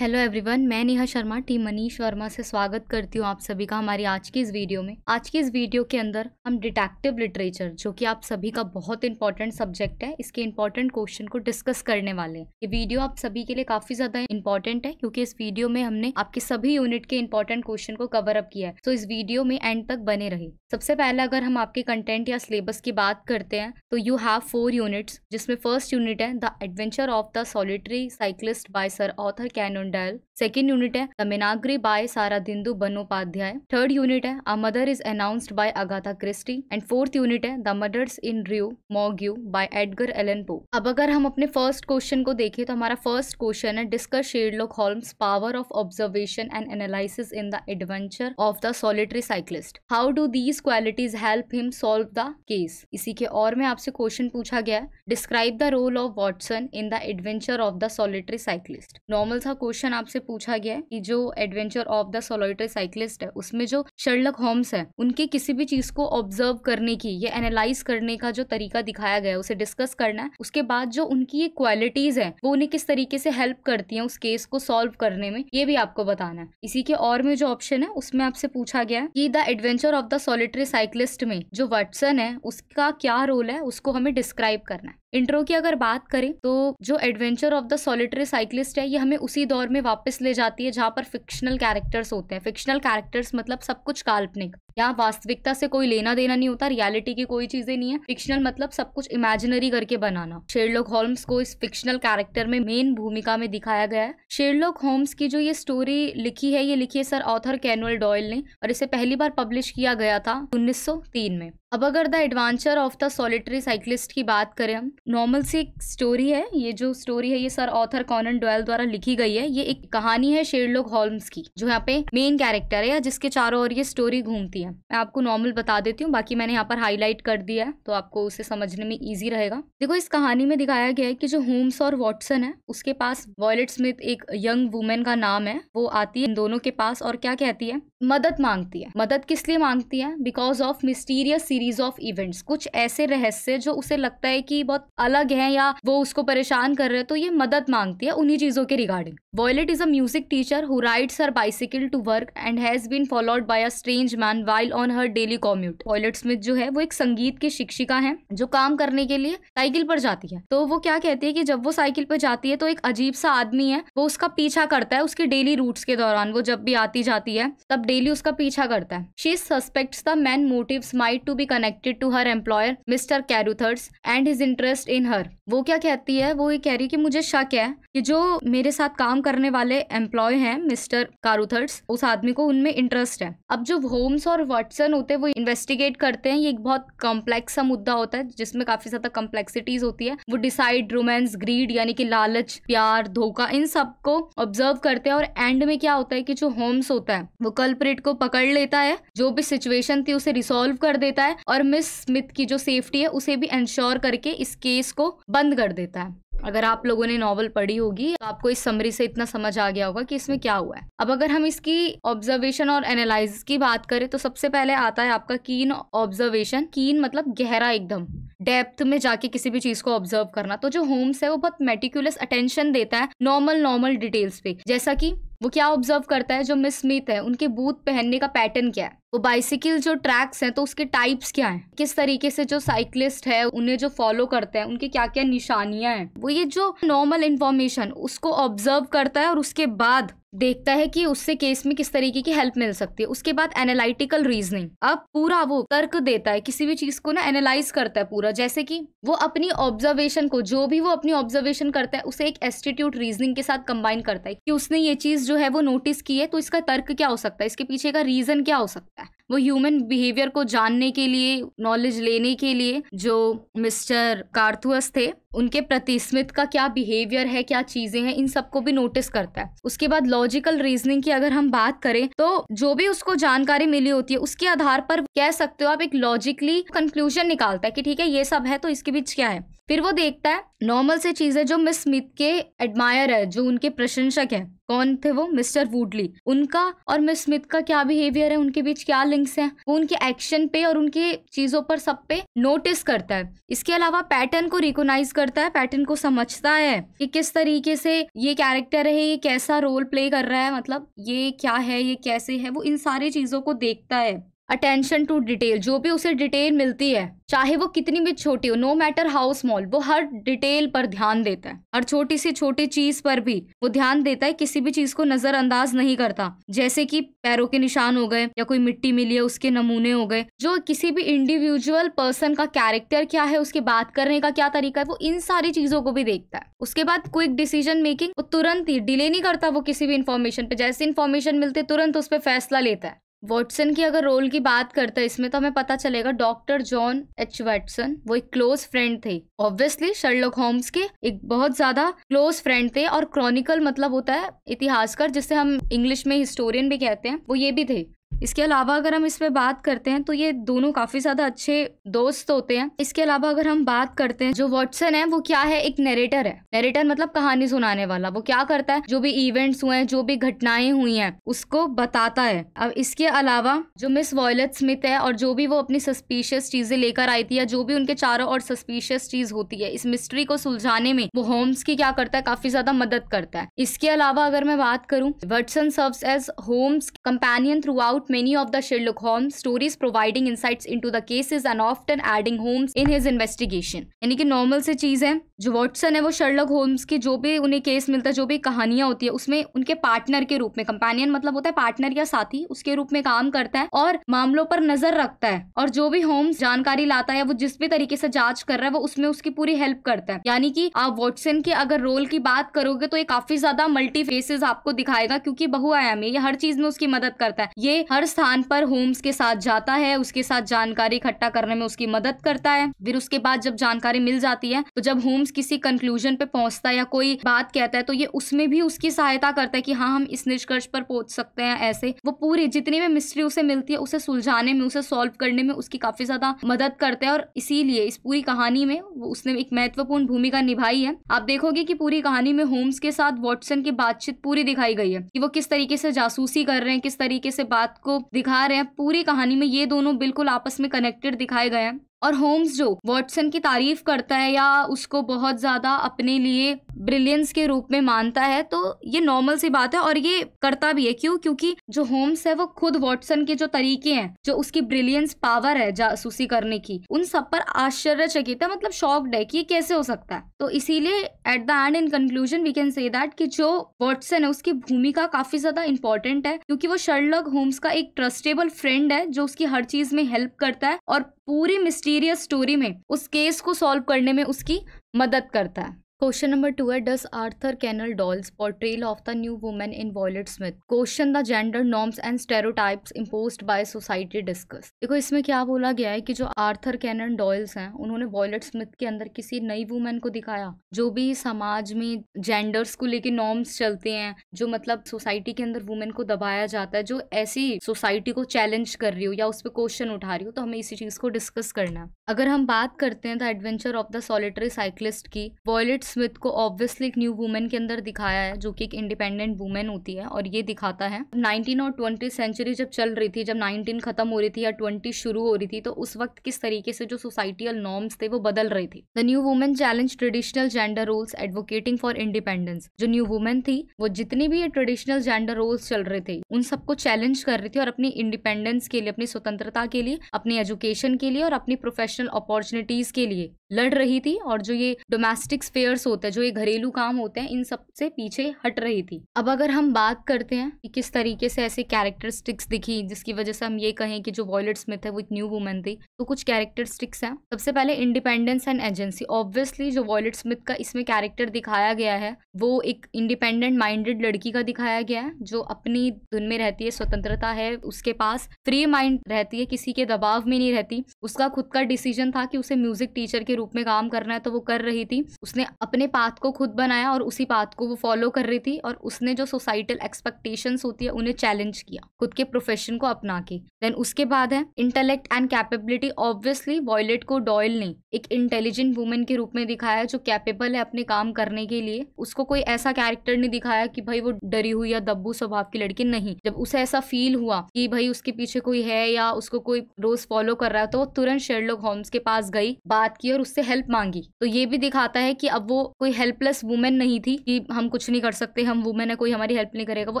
Hello everyone मैं Neha Sharma team Manish Verma से स्वागत करती हूँ आप सभी का हमारी आज की इस वीडियो में आज की इस वीडियो के अंदर हम डिटेक्टिव लिटरेचर जो कि आप सभी का बहुत इंपॉर्टेंट सब्जेक्ट है इसके इंपॉर्टेंट क्वेश्चन को डिस्कस करने वाले हैं ये वीडियो आप सभी के लिए काफी ज्यादा इंपॉर्टेंट है क्योंकि इस वीडियो में हमने आपके सभी यूनिट के इंपॉर्टेंट क्वेश्चन को कवर अप किया है तो इस वीडियो में एंड तक बने रहे सबसे पहले अगर हम आपके कंटेंट या सिलेबस की बात करते हैं तो यू हैव फोर यूनिट्स जिसमें फर्स्ट यूनिट है the adventure of the solitary cyclist by Sir Arthur Conan dial second unit है द तमिनाग्री by Sharadindu Bandyopadhyay third unit है a murder is announced by Agatha Christie and fourth unit है the murders in rue Morgue by Edgar Allan Poe अब अगर हम अपने first question को देखें तो हमारा फर्स्ट क्वेश्चन है discuss Sherlock Holmes power of observation and analysis in the adventure of the solitary cyclist how do these qualities help him solve the case इसी के और में आपसे क्वेश्चन पूछा गया है describe the role of Watson in the adventure of the solitary cyclist normal सा question आपसे पूछा गया है कि जो adventure of the solitary cyclist है उसमें जो शर्लक होम्स है उनके किसी भी चीज को ऑब्जर्व करने की या एनालाइज करने का जो तरीका दिखाया गया है उसे डिस्कस करना है उसके बाद जो उनकी ये क्वालिटीज है वो उन्हें किस तरीके से हेल्प करती है उस केस को सॉल्व करने में ये भी आपको बताना है इसी के और में जो ऑप्शन है उसमें आपसे पूछा गया है कि the adventure of the solitary cyclist में जो वाटसन है उसका क्या रोल है उसको हमें डिस्क्राइब करना है इंट्रो की अगर बात करें तो जो adventure of the solitary cyclist है ये हमें उसी दौर में वापस ले जाती है जहाँ पर फिक्शनल कैरेक्टर्स होते हैं फिक्शनल कैरेक्टर्स मतलब सब कुछ काल्पनिक यहाँ वास्तविकता से कोई लेना देना नहीं होता रियलिटी की कोई चीजें नहीं है फिक्शनल मतलब सब कुछ इमेजिनरी करके बनाना शेरलॉक होम्स को इस फिक्शनल कैरेक्टर में मेन भूमिका में दिखाया गया है शेरलॉक होम्स की जो ये स्टोरी लिखी है ये लिखी है सर ऑथर कैनुअल डॉयल ने और इसे पहली बार पब्लिश किया गया था उन्नीस में अब अगर the adventure of the solitary cyclist की बात करें हम नॉर्मल सी एक स्टोरी है ये जो स्टोरी है ये सर ऑथर कॉनन डोयल द्वारा लिखी गई है ये एक कहानी है शेरलोक होम्स की जो यहाँ पे मेन कैरेक्टर है या जिसके चारों ओर ये स्टोरी घूमती होती है मैं आपको नॉर्मल बता देती हूँ बाकी मैंने यहाँ पर हाईलाइट कर दिया है तो आपको उसे समझने में ईजी रहेगा देखो इस कहानी में दिखाया गया है कि जो होम्स और वॉटसन है उसके पास वॉयलेट स्मिथ एक यंग वुमेन का नाम है वो आती है इन दोनों के पास और क्या कहती है मदद मांगती है मदद किस लिए मांगती है because of mysterious series of events कुछ ऐसे रहस्य जो उसे लगता है कि बहुत अलग है या वो उसको परेशान कर रहे हैं तो ये मदद मांगती है उन्हीं चीजों के regarding Violet is a music teacher who rides her bicycle to work and has been followed by a strange man while on her daily commute Violet Smith जो है वो एक संगीत की शिक्षिका है जो काम करने के लिए साइकिल पर जाती है तो वो क्या कहती है कि जब वो साइकिल पर जाती है तो एक अजीब सा आदमी है वो उसका पीछा करता है उसके डेली रूट्स के दौरान वो जब भी आती जाती है तब डेली उसका पीछा करता है she suspect the man motive might to be connected to her employer mister Carruthers and his interest in her वो क्या कहती है वो ये कह रही है कि मुझे शक है कि जो मेरे साथ काम करने वाले एम्प्लॉय हैं मिस्टर कारूथर्स उस आदमी को उनमें इंटरेस्ट है अब जो होम्स और वाटसन होते हैं वो इन्वेस्टिगेट करते हैं ये एक बहुत कॉम्प्लेक्स सा मुद्दा होता है जिसमें काफी ज्यादा कॉम्प्लेक्सिटीज होती है वो डिसाइड रोमांस ग्रीड यानी कि लालच प्यार धोखा इन सबको ऑब्जर्व करते हैं और एंड में क्या होता है कि जो होम्स होता है वो कल कल्प्रिट को पकड़ लेता है जो भी सिचुएशन थी उसे रिसोल्व कर देता है और मिस स्मिथ की जो सेफ्टी है उसे भी इंश्योर करके इस केस को बंद कर देता है अगर आप लोगों ने नॉवल पढ़ी होगी तो आपको इस समरी से इतना समझ आ गया होगा कि इसमें क्या हुआ है अब अगर हम इसकी ऑब्जर्वेशन और एनालिस की बात करें तो सबसे पहले आता है आपका कीन ऑब्जर्वेशन कीन मतलब गहरा एकदम डेप्थ में जाके किसी भी चीज को ऑब्जर्व करना तो जो होम्स है वो बहुत मेटिकुलस अटेंशन देता है नॉर्मल नॉर्मल डिटेल्स पे जैसा की वो क्या ऑब्जर्व करता है जो मिस स्मिथ है उनके बूथ पहनने का पैटर्न क्या है वो बाइसिकल जो ट्रैक्स हैं तो उसके टाइप्स क्या हैं किस तरीके से जो साइकिलिस्ट है उन्हें जो फॉलो करते हैं उनके क्या क्या निशानियां हैं वो ये जो नॉर्मल इन्फॉर्मेशन उसको ऑब्जर्व करता है और उसके बाद देखता है कि उससे केस में किस तरीके की हेल्प मिल सकती है उसके बाद एनालिटिकल रीजनिंग अब पूरा वो तर्क देता है किसी भी चीज को ना एनालाइज करता है पूरा जैसे कि वो अपनी ऑब्जर्वेशन को जो भी वो अपनी ऑब्जर्वेशन करता है उसे एक एस्टिट्यूट रीजनिंग के साथ कंबाइन करता है कि उसने ये चीज जो है वो नोटिस की है तो इसका तर्क क्या हो सकता है इसके पीछे का रीजन क्या हो सकता है वो ह्यूमन बिहेवियर को जानने के लिए नॉलेज लेने के लिए जो मिस्टर कार्थुअस थे उनके प्रतिस्मित का क्या बिहेवियर है क्या चीजें हैं इन सबको भी नोटिस करता है उसके बाद लॉजिकल रीजनिंग की अगर हम बात करें तो जो भी उसको जानकारी मिली होती है उसके आधार पर कह सकते हो आप एक लॉजिकली कंक्लूजन निकालता है कि ठीक है ये सब है तो इसके बीच क्या है फिर वो देखता है नॉर्मल से चीज है जो मिस स्मिथ के एडमायर है जो उनके प्रशंसक है कौन थे वो मिस्टर वुडली उनका और मिस स्मिथ का क्या बिहेवियर है उनके बीच क्या लिंक्स हैं वो उनके एक्शन पे और उनके चीजों पर सब पे नोटिस करता है इसके अलावा पैटर्न को रिकोनाइज करता है पैटर्न को समझता है कि किस तरीके से ये कैरेक्टर है ये कैसा रोल प्ले कर रहा है मतलब ये क्या है ये कैसे है वो इन सारी चीजों को देखता है अटेंशन टू डिटेल जो भी उसे डिटेल मिलती है चाहे वो कितनी भी छोटी हो नो मैटर हाउ स्मॉल वो हर डिटेल पर ध्यान देता है हर छोटी से छोटी चीज पर भी वो ध्यान देता है किसी भी चीज को नजरअंदाज नहीं करता जैसे कि पैरों के निशान हो गए या कोई मिट्टी मिली है उसके नमूने हो गए जो किसी भी इंडिविजुअल पर्सन का कैरेक्टर क्या है उसके बात करने का क्या तरीका है वो इन सारी चीजों को भी देखता है उसके बाद क्विक डिसीजन मेकिंग वो तुरंत ही डिले नहीं करता वो किसी भी इन्फॉर्मेशन पे जैसे इन्फॉर्मेशन मिलते तुरंत उस पर फैसला लेता है वॉटसन की अगर रोल की बात करते हैं इसमें तो हमें पता चलेगा डॉक्टर जॉन एच वॉटसन वो एक क्लोज फ्रेंड थे ऑब्वियसली शर्लोक होम्स के एक बहुत ज्यादा क्लोज फ्रेंड थे और क्रॉनिकल मतलब होता है इतिहासकार जिसे हम इंग्लिश में हिस्टोरियन भी कहते हैं वो ये भी थे इसके अलावा अगर हम इस पर बात करते हैं तो ये दोनों काफ़ी ज़्यादा अच्छे दोस्त होते हैं इसके अलावा अगर हम बात करते हैं जो वॉटसन है वो क्या है एक नेरेटर है नेरेटर मतलब कहानी सुनाने वाला वो क्या करता है जो भी इवेंट्स हुए हैं जो भी घटनाएं हुई हैं उसको बताता है अब इसके अलावा जो मिस वॉयलेट स्मिथ है और जो भी वो अपनी सस्पिशियस चीज़ें लेकर आई थी या जो भी उनके चारों और सस्पिशियस चीज़ होती है इस मिस्ट्री को सुलझाने में वो होम्स की क्या करता है काफ़ी ज़्यादा मदद करता है इसके अलावा अगर मैं बात करूँ Watson serves as Holmes companion throughout many of the Sherlock Holmes stories providing insights into the cases and often adding Holmes in his investigation. यानी कि normal से चीज है जो Watson है वो Sherlock Holmes के जो भी उन्हें केस मिलता है जो भी कहानियां होती है उसमें उनके पार्टनर के रूप में कंपेनियन मतलब होता है पार्टनर या साथी उसके रूप में काम करता है और मामलों पर नजर रखता है और जो भी होम्स जानकारी लाता है वो जिस भी तरीके से जांच कर रहा है वो उसमें उसकी पूरी हेल्प करता है यानी कि आप वॉटसन के अगर रोल की बात करोगे तो ये काफी ज्यादा मल्टी फेसेस आपको दिखाएगा क्योंकि बहुआयामी ये हर चीज में उसकी मदद करता है ये हर हर स्थान पर होम्स के साथ जाता है उसके साथ जानकारी इकट्ठा करने में उसकी मदद करता है फिर उसके बाद जब जानकारी मिल जाती है तो जब होम्स किसी कंक्लूजन पे पहुंचता है या कोई बात कहता है तो ये उसमें भी उसकी सहायता करता है कि हाँ हम इस निष्कर्ष पर पहुंच सकते हैं ऐसे वो पूरी जितनी भी मिस्ट्री उसे मिलती है उसे सुलझाने में उसे सॉल्व करने में उसकी काफी ज्यादा मदद करता है और इसीलिए इस पूरी कहानी में उसने एक महत्वपूर्ण भूमिका निभाई है आप देखोगे की पूरी कहानी में होम्स के साथ वॉटसन की बातचीत पूरी दिखाई गई है कि वो किस तरीके से जासूसी कर रहे हैं किस तरीके से बात को आपको दिखा रहे हैं पूरी कहानी में ये दोनों बिल्कुल आपस में कनेक्टेड दिखाए गए हैं और होम्स जो वॉटसन की तारीफ करता है या उसको बहुत ज़्यादा अपने लिए ब्रिलियंस के रूप में मानता है तो ये नॉर्मल सी बात है और ये करता भी है क्यों क्योंकि जो होम्स है वो खुद वॉटसन के जो तरीके हैं जो उसकी ब्रिलियंस पावर है जासूसी करने की उन सब पर आश्चर्यचकित है मतलब शॉक्ड है कि ये कैसे हो सकता है तो इसीलिए at the end in conclusion we can say that कि जो वॉटसन है उसकी भूमिका काफी ज्यादा इंपॉर्टेंट है क्योंकि वो शर्लक होम्स का एक ट्रस्टेबल फ्रेंड है जो उसकी हर चीज में हेल्प करता है और पूरी मिस्टीरियस स्टोरी में उस केस को सॉल्व करने में उसकी मदद करता है क्वेश्चन नंबर टू है does Arthur Conan Doyle's portrayal of the new woman in Violet Smith question the gender norms and stereotypes impose by society discuss देखो इसमें क्या बोला गया है कि जो आर्थर कैनन डॉयल्स हैं उन्होंने वॉयलेट स्मिथ के अंदर किसी नई वुमेन को दिखाया जो भी समाज में जेंडर्स को लेके नॉर्म्स चलते हैं जो मतलब सोसाइटी के अंदर वुमेन को दबाया जाता है जो ऐसी सोसाइटी को चैलेंज कर रही हो या उस पर क्वेश्चन उठा रही हो तो हमें इसी चीज को डिस्कस करना है अगर हम बात करते हैं the adventure of the solitary cyclist की वॉयलेट स्मिथ को ऑब्वियसली एक न्यू वूमेन के अंदर दिखाया है जो कि एक इंडिपेंडेंट वूमेन होती है और ये दिखाता है 19 और 20 सेंचुरी जब चल रही थी जब 19 खत्म हो रही थी या 20 शुरू हो रही थी तो उस वक्त किस तरीके से जो सोसाइटियल नॉर्म्स थे वो बदल रही थी the new woman challenge traditional gender roles advocating for independence जो न्यू वुमेन थी वो जितनी भी ये ट्रेडिशनल जेंडर रोल्स चल रहे थे उन सबको चैलेंज कर रही थी और अपनी इंडिपेंडेंस के लिए अपनी स्वतंत्रता के लिए अपनी एजुकेशन के लिए और अपनी प्रोफेशनल अपॉर्चुनिटीज के लिए लड़ रही थी और जो ये डोमेस्टिक स्पेयर्स होते हैं जो ये घरेलू काम होते हैं इन सब से पीछे हट रही थी अब अगर हम बात करते हैं कि किस तरीके से ऐसे कैरेक्टरिस्टिक्स दिखी जिसकी वजह से हम ये कहें कि जो वॉयलेट स्मिथ है वो एक न्यू वुमेन थी तो कुछ कैरेक्टरिस्टिक्स हैं सबसे पहले इंडिपेंडेंस एंड एजेंसी ऑब्वियसली जो वॉयलेट स्मिथ का इसमें कैरेक्टर दिखाया गया है वो एक इंडिपेंडेंट माइंडेड लड़की का दिखाया गया है जो अपनी धुन में रहती है स्वतंत्रता है उसके पास फ्री माइंड रहती है किसी के दबाव में नहीं रहती उसका खुद का डिसीजन था कि उसे म्यूजिक टीचर के रूप में काम करना है तो वो कर रही थी उसने अपने पाथ को खुद बनाया और उसी पाथ को वो फॉलो कर रही थी और उसने जो सोसाइटल एक्सपेक्टेशन होती है उन्हें चैलेंज किया खुद के प्रोफेशन को अपना के देन उसके बाद है intellect and capability obviously Violet को डॉयल ने एक इंटेलिजेंट वुमेन के रूप में दिखाया जो कैपेबल है अपने काम करने के लिए उसको कोई ऐसा कैरेक्टर नहीं दिखाया कि भाई वो डरी हुई या दब्बू स्वभाव की लड़की नहीं जब उसे ऐसा फील हुआ कि भाई उसके पीछे कोई है या उसको कोई रोज फॉलो कर रहा है तो वो तुरंत शेरलॉक होम्स के पास गई बात की और उससे हेल्प मांगी तो ये भी दिखाता है कि अब वो कोई हेल्पलेस वुमेन नहीं थी कि हम कुछ नहीं कर सकते हम वुमेन है कोई हमारी हेल्प नहीं करेगा वो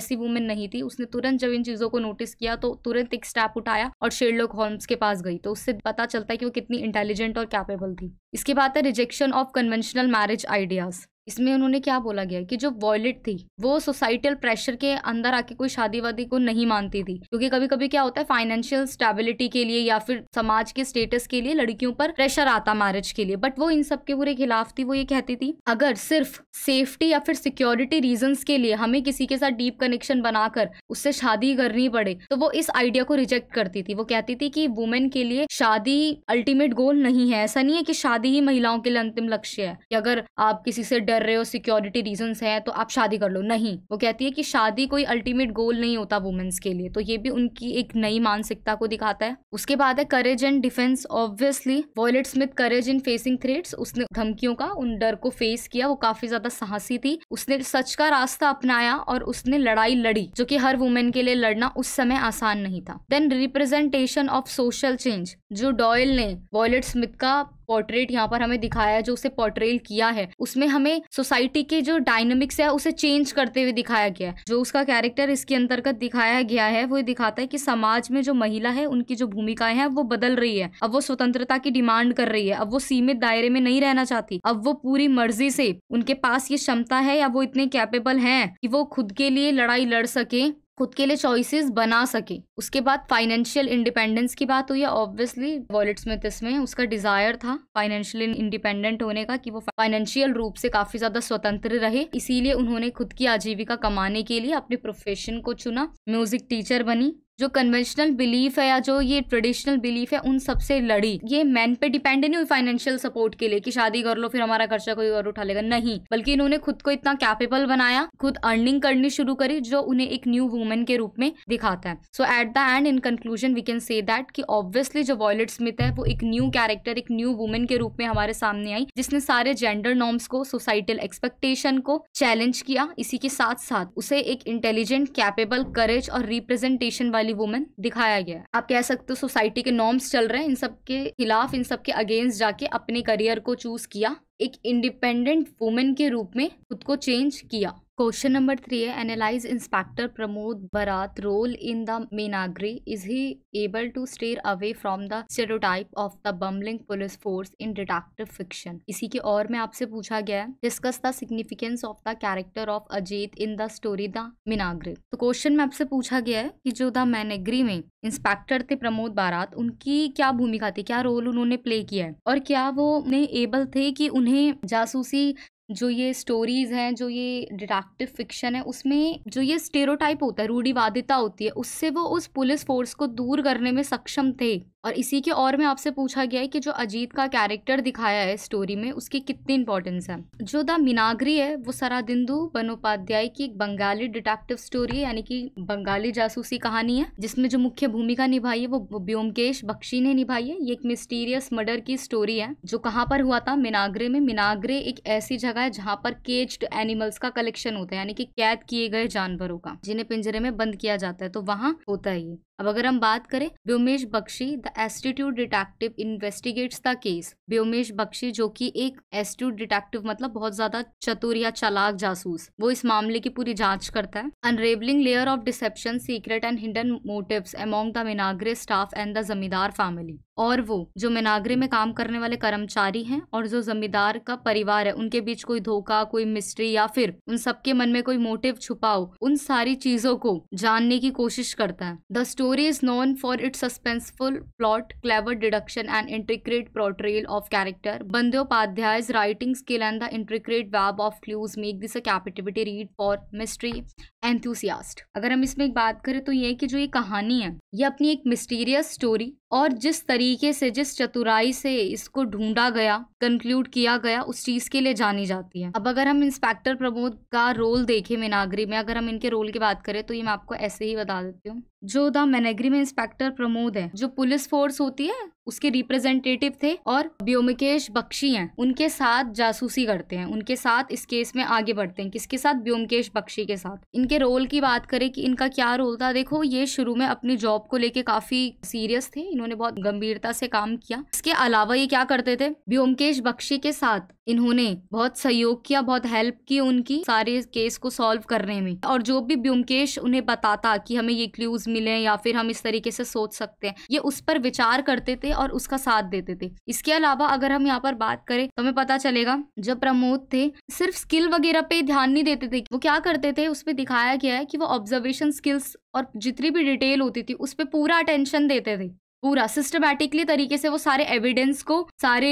ऐसी वुमेन नहीं थी उसने तुरंत जब इन चीजों को नोटिस किया तो तुरंत एक स्टेप उठाया और शेरलोक होम्स के पास गई तो उससे पता चलता है कि वो कितनी इंटेलिजेंट और कैपेबल थी इसके बाद है rejection of conventional marriage ideas इसमें उन्होंने क्या बोला गया कि जो वॉयलेट थी वो सोसाइटल प्रेशर के अंदर आके कोई शादी वादी को नहीं मानती थी क्योंकि कभी कभी क्या होता है फाइनेंशियल स्टेबिलिटी के लिए या फिर समाज के स्टेटस के लिए लड़कियों पर प्रेशर आता मैरिज के लिए बट वो इन सब के पूरे खिलाफ थी वो ये कहती थी अगर सिर्फ सेफ्टी या फिर सिक्योरिटी रीजन के लिए हमें किसी के साथ डीप कनेक्शन बनाकर उससे शादी करनी पड़े तो वो इस आइडिया को रिजेक्ट करती थी वो कहती थी कि वुमेन के लिए शादी अल्टीमेट गोल नहीं है ऐसा नहीं है कि शादी ही महिलाओं के लिए अंतिम लक्ष्य है कि अगर आप किसी से डर रहे हो सिक्योरिटी रीजंस है तो आप शादी कर लो नहीं वो कहती है कि शादी कोई अल्टीमेट गोल नहीं होता वुमेन्स के लिए तो ये भी उनकी एक नई मानसिकता को दिखाता है उसके बाद है courage and defence obviously Violet Smith courage in facing threats उसने धमकियों का उन डर को फेस किया वो काफी ज्यादा साहसी थी उसने सच का रास्ता अपनाया और उसने लड़ाई लड़ी जो की हर वुमेन के लिए लड़ना उस समय आसान नहीं था then representation of social change जो डॉयल ने वॉयलेट स्मिथ का पोर्ट्रेट यहाँ पर हमें दिखाया है जो उसे पोर्ट्रेल किया है उसमें हमें सोसाइटी के जो डायनेमिक्स है उसे चेंज करते हुए दिखाया गया है जो उसका कैरेक्टर इसके अंतर्गत दिखाया गया है वो दिखाता है कि समाज में जो महिला है उनकी जो भूमिकाएं हैं वो बदल रही है अब वो स्वतंत्रता की डिमांड कर रही है अब वो सीमित दायरे में नहीं रहना चाहती अब वो पूरी मर्जी से उनके पास ये क्षमता है या वो इतने कैपेबल है कि वो खुद के लिए लड़ाई लड़ सके खुद के लिए चॉइसेस बना सके उसके बाद फाइनेंशियल इंडिपेंडेंस की बात हुई है ऑब्वियसली वॉलेट स्मिथ इसमें उसका डिजायर था फाइनेंशियल इंडिपेंडेंट होने का कि वो फाइनेंशियल रूप से काफी ज्यादा स्वतंत्र रहे इसीलिए उन्होंने खुद की आजीविका कमाने के लिए अपने प्रोफेशन को चुना म्यूजिक टीचर बनी जो कन्वेंशनल बिलीफ है या जो ये ट्रेडिशनल बिलीफ है उन सबसे लड़ी ये मैन पे डिपेंड नहीं हुई फाइनेंशियल सपोर्ट के लिए कि शादी कर लो फिर हमारा खर्चा कोई और उठा लेगा नहीं बल्कि इन्होंने खुद को इतना कैपेबल बनाया खुद अर्निंग करनी शुरू करी जो उन्हें एक न्यू वुमेन के रूप में दिखाता है so at the end in conclusion we can say that कि ऑब्वियसली जो वॉयलेट स्मिथ है वो एक न्यू कैरेक्टर एक न्यू वुमेन के रूप में हमारे सामने आई जिसने सारे जेंडर नॉर्म्स को सोसाइटल एक्सपेक्टेशन को चैलेंज किया इसी के साथ साथ उसे एक इंटेलिजेंट कैपेबल करेज और रिप्रेजेंटेशन वाली वाली वुमेन दिखाया गया है आप कह सकते हो सोसाइटी के नॉर्म्स चल रहे हैं इन सब के खिलाफ इन सब के अगेंस्ट जाके अपने करियर को चूज किया एक इंडिपेंडेंट वुमेन के रूप में खुद को चेंज किया क्वेश्चन नंबर थ्री है analyse inspector Pramod Barat role in the menagerie is he able to steer away from the stereotype of the bumbling police force in detective fiction इसी के और में आपसे पूछा गया है discuss the significance of the character of Ajit in the story the menagerie तो question में आपसे पूछा गया है कि जो द मैनेग्री में इंस्पेक्टर थे प्रमोद बारात उनकी क्या भूमिका थी क्या रोल उन्होंने प्ले किया है और क्या वो उन्हें एबल थे कि उन्हें जासूसी जो ये स्टोरीज हैं जो ये डिटेक्टिव फिक्शन है उसमें जो ये स्टेरोटाइप होता है रूढ़ीवादिता होती है उससे वो उस पुलिस फोर्स को दूर करने में सक्षम थे और इसी के और में आपसे पूछा गया है कि जो अजीत का कैरेक्टर दिखाया है स्टोरी में उसकी कितनी इंपॉर्टेंस है जो द मिनागरी है वो सरादिंदु बनोपाध्याय की एक बंगाली डिटेक्टिव स्टोरी है यानी कि बंगाली जासूसी कहानी है जिसमें जो मुख्य भूमिका निभाई है वो ब्योमकेश बख्शी ने निभाई है ये एक मिस्टीरियस मर्डर की स्टोरी है जो कहाँ पर हुआ था मिनागरे में मिनागरे एक ऐसी जगह है जहाँ पर केज्ड एनिमल्स का कलेक्शन होता है यानी कि कैद किए गए जानवरों का जिन्हें पिंजरे में बंद किया जाता है तो वहाँ होता है ये अब अगर हम बात करें Byomkesh Bakshi the astute detective investigates the case Byomkesh Bakshi जो कि एक एस्टीट्यूट डिटेक्टिव मतलब बहुत ज्यादा चतुर या चालाक जासूस वो इस मामले की पूरी जांच करता है unravelling layer of deception secret and hidden motives among the menagerie staff and the zamindar family और वो जो मिनागरी में काम करने वाले कर्मचारी हैं और जो जमींदार का परिवार है उनके बीच कोई धोखा कोई मिस्ट्री या फिर उन सबके मन में कोई मोटिव छुपा हो उन सारी चीजों को जानने की कोशिश करता है the story is known for it suspenseful plot clever deduction and intricate portrayal of character Bandyopadhyay writing skill and the intricate web of clues make this captivating read for mystery enthusiast अगर हम इसमें एक बात करें तो ये कि जो ये कहानी है ये अपनी एक मिस्टीरियस स्टोरी और जिस तरीके से जिस चतुराई से इसको ढूंढा गया कंक्लूड किया गया उस चीज के लिए जानी जाती है अब अगर हम इंस्पेक्टर प्रमोद का रोल देखें मिनागरी में अगर हम इनके रोल की बात करें तो ये मैं आपको ऐसे ही बता देती हूँ जो द मैनेग्री में इंस्पेक्टर प्रमोद है जो पुलिस फोर्स होती है उसके रिप्रेजेंटेटिव थे और ब्योमकेश बख्शी हैं उनके साथ जासूसी करते हैं उनके साथ इस केस में आगे बढ़ते हैं किसके साथ ब्योमकेश बख्शी के साथ इनके रोल की बात करें कि इनका क्या रोल था देखो ये शुरू में अपनी जॉब को लेके काफी सीरियस थे इन्होंने बहुत गंभीरता से काम किया इसके अलावा ये क्या करते थे ब्योमकेश बख्शी के साथ इन्होंने बहुत सहयोग किया बहुत हेल्प की उनकी सारे केस को सॉल्व करने में और जो भी ब्योमकेश उन्हें बताता कि हमें ये क्लूज मिले या फिर हम इस तरीके से सोच सकते हैं ये उस पर विचार करते थे और उसका साथ देते थे इसके अलावा अगर हम यहाँ पर बात करें तो हमें पता चलेगा जब प्रमोद थे सिर्फ स्किल वगैरह पे ध्यान नहीं देते थे वो क्या करते थे उस पर दिखाया गया है कि वो ऑब्जर्वेशन स्किल्स और जितनी भी डिटेल होती थी उस पर पूरा अटेंशन देते थे पूरा सिस्टमैटिकली तरीके से वो सारे एविडेंस को सारे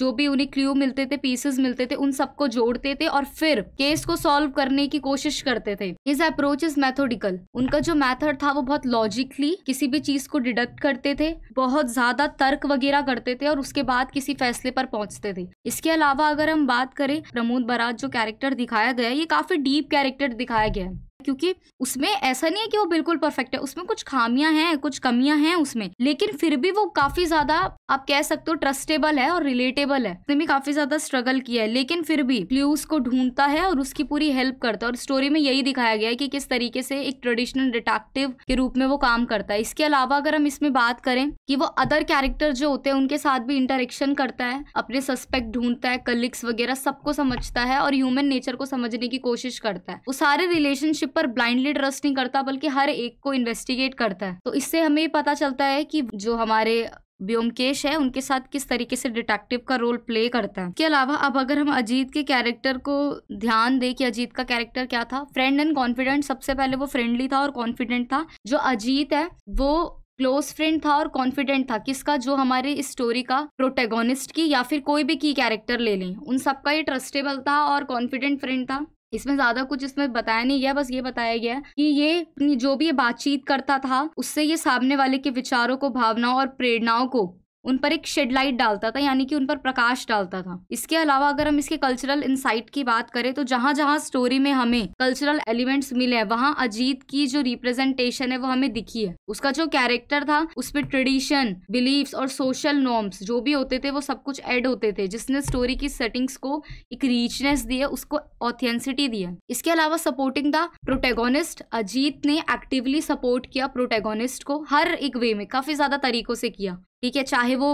जो भी उन्हें क्ल्यू मिलते थे पीसेस मिलते थे उन सबको जोड़ते थे और फिर केस को सॉल्व करने की कोशिश करते थे हिज अप्रोच इज मैथोडिकल उनका जो मैथड था वो बहुत लॉजिकली किसी भी चीज को डिडक्ट करते थे बहुत ज्यादा तर्क वगैरह करते थे और उसके बाद किसी फैसले पर पहुंचते थे इसके अलावा अगर हम बात करें प्रमोद बराज जो कैरेक्टर दिखाया गया ये काफी डीप कैरेक्टर दिखाया गया है क्योंकि उसमें ऐसा नहीं है कि वो बिल्कुल परफेक्ट है उसमें कुछ खामियां हैं कुछ कमियां हैं उसमें लेकिन फिर भी वो काफी ज्यादा आप कह सकते हो ट्रस्टेबल है और रिलेटेबल है उसने भी काफी ज्यादा स्ट्रगल किया है लेकिन फिर भी क्ल्यूज को ढूंढता है और उसकी पूरी हेल्प करता है और स्टोरी में यही दिखाया गया है कि किस तरीके से एक ट्रेडिशनल डिटेक्टिव के रूप में वो काम करता है इसके अलावा अगर हम इसमें बात करें कि वो अदर कैरेक्टर जो होते हैं उनके साथ भी इंटरेक्शन करता है अपने सस्पेक्ट ढूंढता है कलिक्स वगैरह सबको समझता है और ह्यूमन नेचर को समझने की कोशिश करता है वो सारे रिलेशनशिप पर ब्लाइंडली ट्रस्ट नहीं करता बल्कि हर एक को इन्वेस्टिगेट करता है तो इससे हमें पता चलता है कि जो हमारे ब्योमकेश है उनके साथ किस तरीके से डिटेक्टिव का रोल प्ले करता है इसके अलावा अब अगर हम अजीत के कैरेक्टर को ध्यान दें कि अजीत का कैरेक्टर क्या था फ्रेंड एंड कॉन्फिडेंट सबसे पहले वो फ्रेंडली था और कॉन्फिडेंट था जो अजीत है वो क्लोज फ्रेंड था और कॉन्फिडेंट था किसका जो हमारे इस स्टोरी का प्रोटेगोनिस्ट की या फिर कोई भी की कैरेक्टर ले लें उन सबका ये ट्रस्टेबल था और कॉन्फिडेंट फ्रेंड था इसमें ज्यादा कुछ इसमें बताया नहीं गया बस ये बताया गया कि ये जो भी ये बातचीत करता था उससे ये सामने वाले के विचारों को भावनाओं और प्रेरणाओं को उन पर एक शेड लाइट डालता था यानी कि उन पर प्रकाश डालता था इसके अलावा अगर हम इसके कल्चरल इंसाइट की बात करें तो जहाँ जहाँ स्टोरी में हमें कल्चरल एलिमेंट्स मिले हैं वहाँ अजीत की जो रिप्रेजेंटेशन है वो हमें दिखी है उसका जो कैरेक्टर था उसमें ट्रेडिशन बिलीव और सोशल नॉर्म्स जो भी होते थे वो सब कुछ एड होते थे जिसने स्टोरी की सेटिंग्स को एक रिचनेस दी है उसको ऑथेंसिटी दी है इसके अलावा सपोर्टिंग द प्रोटेगोनिस्ट अजीत ने एक्टिवली सपोर्ट किया प्रोटेगोनिस्ट को हर एक वे में काफी ज्यादा तरीकों से किया ठीक है चाहे वो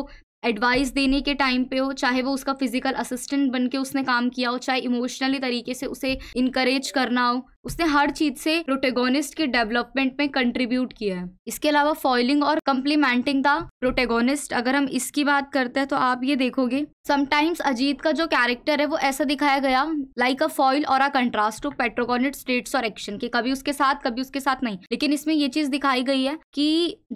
एडवाइस देने के टाइम पे हो चाहे वो उसका फिजिकल असिस्टेंट बन के उसने काम किया हो चाहे इमोशनली तरीके से उसे इनकरेज करना हो उसने हर चीज से प्रोटेगोनिस्ट के डेवलपमेंट में कंट्रीब्यूट किया है इसके अलावा फॉइलिंग और कम्प्लीमेंटिंग द प्रोटेगोनिस्ट अगर हम इसकी बात करते हैं तो आप ये देखोगे समटाइम्स अजीत का जो कैरेक्टर है वो ऐसा दिखाया गया लाइक अ फॉइल और a contrast to protagonist states और एक्शन के कभी उसके साथ कभी उसके साथ नहीं लेकिन इसमें ये चीज दिखाई गई है कि